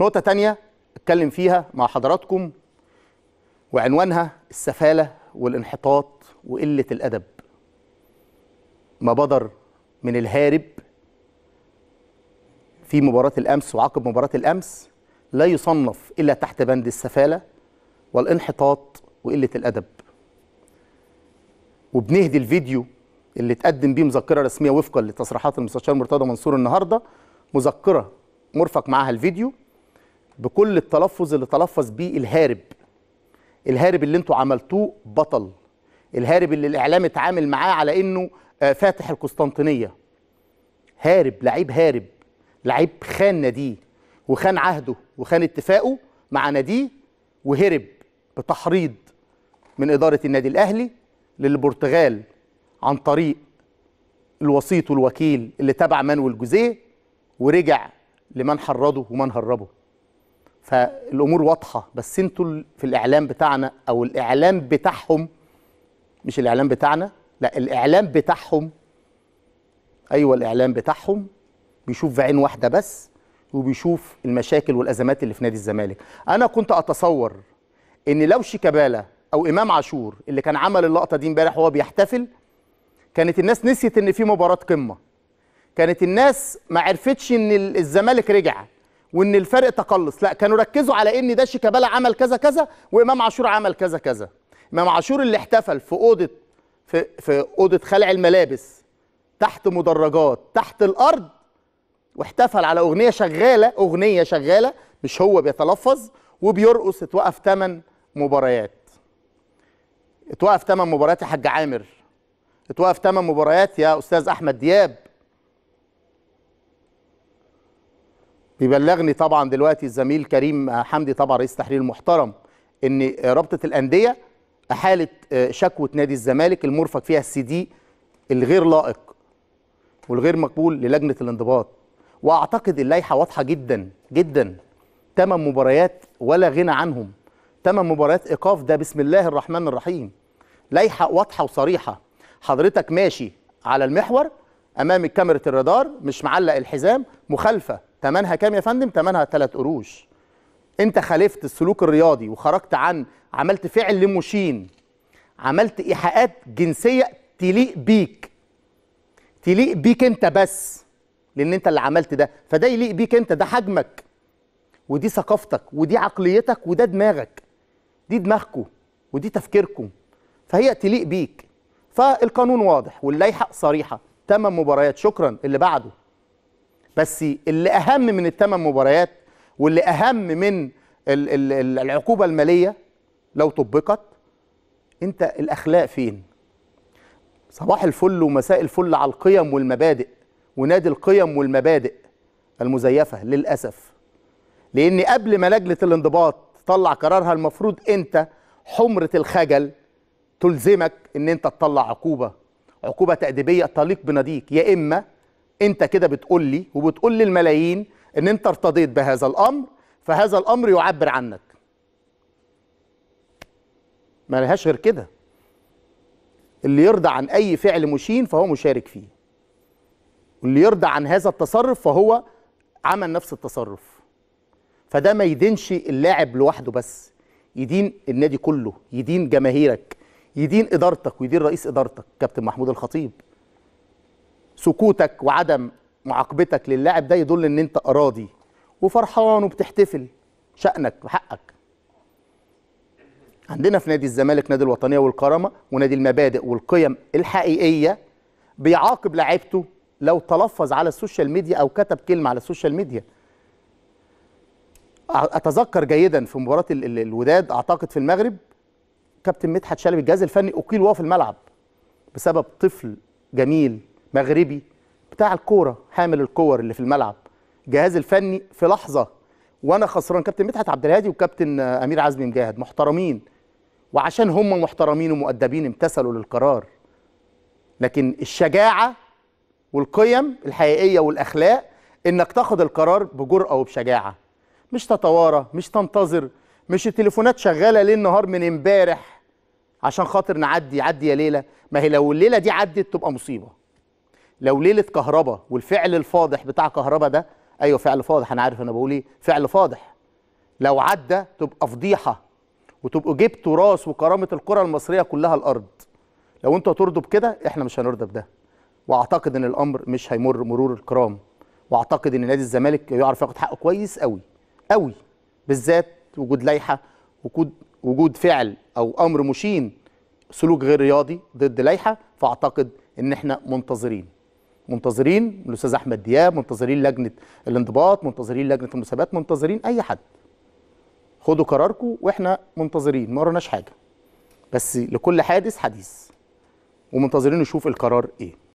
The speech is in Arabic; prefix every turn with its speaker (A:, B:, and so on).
A: نقطة تانية اتكلم فيها مع حضراتكم وعنوانها السفالة والانحطاط وقلة الأدب ما بدر من الهارب في مباراة الأمس وعقب مباراة الأمس لا يصنف إلا تحت بند السفالة والانحطاط وقلة الأدب وبنهدي الفيديو اللي اتقدم بيه مذكرة رسمية وفقا لتصريحات المستشار مرتضى منصور النهاردة مذكرة مرفق معاها الفيديو بكل التلفظ اللي تلفظ بيه الهارب الهارب اللي انتوا عملتوه بطل الهارب اللي الاعلام اتعامل معاه على انه آه، فاتح القسطنطينيه هارب لعيب هارب لعيب خان ناديه وخان عهده وخان اتفاقه مع ناديه وهرب بتحريض من اداره النادي الاهلي للبرتغال عن طريق الوسيط والوكيل اللي تبع مانويل جوزيه ورجع لمن حرضه ومن هربه فالامور واضحه بس انتوا في الاعلام بتاعنا او الاعلام بتاعهم مش الاعلام بتاعنا لا الاعلام بتاعهم ايوه الاعلام بتاعهم بيشوف بعين واحده بس وبيشوف المشاكل والازمات اللي في نادي الزمالك انا كنت اتصور ان لو شيكابالا او امام عاشور اللي كان عمل اللقطه دي امبارح وهو بيحتفل كانت الناس نسيت ان في مباراه قمه كانت الناس ما عرفتش ان الزمالك رجع وان الفرق تقلص لا كانوا ركزوا على ان ده شيكابالا عمل كذا كذا وامام عاشور عمل كذا كذا امام عاشور اللي احتفل في اوضه في في اوضه خلع الملابس تحت مدرجات تحت الارض واحتفل على اغنيه شغاله اغنيه شغاله مش هو بيتلفظ وبيرقص اتوقف ثمان مباريات اتوقف ثمان مباريات يا حاج عامر اتوقف ثمان مباريات يا استاذ احمد دياب بيبلغني طبعا دلوقتي الزميل كريم حمدي طبعا رئيس تحرير المحترم ان رابطه الانديه احالت آه، شكوى نادي الزمالك المرفق فيها السي دي الغير لائق والغير مقبول للجنه الانضباط واعتقد اللائحه واضحه جدا جدا ثمان مباريات ولا غنى عنهم ثمان مباريات ايقاف ده بسم الله الرحمن الرحيم لائحه واضحه وصريحه حضرتك ماشي على المحور امام كاميرا الرادار مش معلق الحزام مخالفه تمنها كام يا فندم؟ تمنها 3 قروش. انت خالفت السلوك الرياضي وخرجت عن عملت فعل لمشين عملت ايحاءات جنسيه تليق بيك تليق بيك انت بس لان انت اللي عملت ده فده يليق بيك انت ده حجمك ودي ثقافتك ودي عقليتك وده دماغك دي دماغكم ودي تفكيركم فهي تليق بيك فالقانون واضح واللائحه صريحه تمام مباريات شكرا اللي بعده بس اللي اهم من الثمان مباريات واللي اهم من العقوبه الماليه لو طبقت انت الاخلاق فين صباح الفل ومساء الفل على القيم والمبادئ ونادي القيم والمبادئ المزيفه للاسف لان قبل ما لجنه الانضباط تطلع قرارها المفروض انت حمره الخجل تلزمك ان انت تطلع عقوبه عقوبه تاديبيه تليق بناديك يا اما انت كده بتقول لي وبتقول للملايين ان انت ارتضيت بهذا الامر فهذا الامر يعبر عنك ما لهاش غير كده اللي يرضى عن اي فعل مشين فهو مشارك فيه واللي يرضى عن هذا التصرف فهو عمل نفس التصرف فده ما يدينش اللاعب لوحده بس يدين النادي كله يدين جماهيرك يدين ادارتك ويدين رئيس ادارتك كابتن محمود الخطيب سكوتك وعدم معاقبتك للاعب ده يدل ان انت اراضي وفرحان وبتحتفل شأنك وحقك عندنا في نادي الزمالك نادي الوطنيه والكرامه ونادي المبادئ والقيم الحقيقيه بيعاقب لاعيبته لو تلفظ على السوشيال ميديا او كتب كلمه على السوشيال ميديا اتذكر جيدا في مباراه الوداد اعتقد في المغرب كابتن مدحت شلبي الجهاز الفني اقيل وهو في الملعب بسبب طفل جميل مغربي بتاع الكوره حامل الكور اللي في الملعب الجهاز الفني في لحظه وانا خسران كابتن مدحت عبد الهادي وكابتن امير عزمي مجاهد محترمين وعشان هم محترمين ومؤدبين امتثلوا للقرار لكن الشجاعه والقيم الحقيقيه والاخلاق انك تاخد القرار بجرأه وبشجاعه مش تتوارى مش تنتظر مش التليفونات شغاله ليل نهار من امبارح عشان خاطر نعدي عدي يا ليله ما هي لو الليله دي عدت تبقى مصيبه لو ليله كهربا والفعل الفاضح بتاع كهربا ده ايوه فعل فاضح انا عارف انا بقول ايه فعل فاضح لو عدى تبقى فضيحه وتبقوا جبتوا راس وكرامه الكره المصريه كلها الارض لو انتوا هترضوا بكده احنا مش هنرضى بده واعتقد ان الامر مش هيمر مرور الكرام واعتقد ان نادي الزمالك يعرف ياخد حقه كويس قوي قوي بالذات وجود لائحه وجود وجود فعل او امر مشين سلوك غير رياضي ضد لائحه فاعتقد ان احنا منتظرين منتظرين الاستاذ احمد دياب منتظرين لجنه الانضباط منتظرين لجنه المسابقات منتظرين اي حد خدوا قراركم واحنا منتظرين ما وراناش حاجه بس لكل حادث حديث ومنتظرين نشوف القرار ايه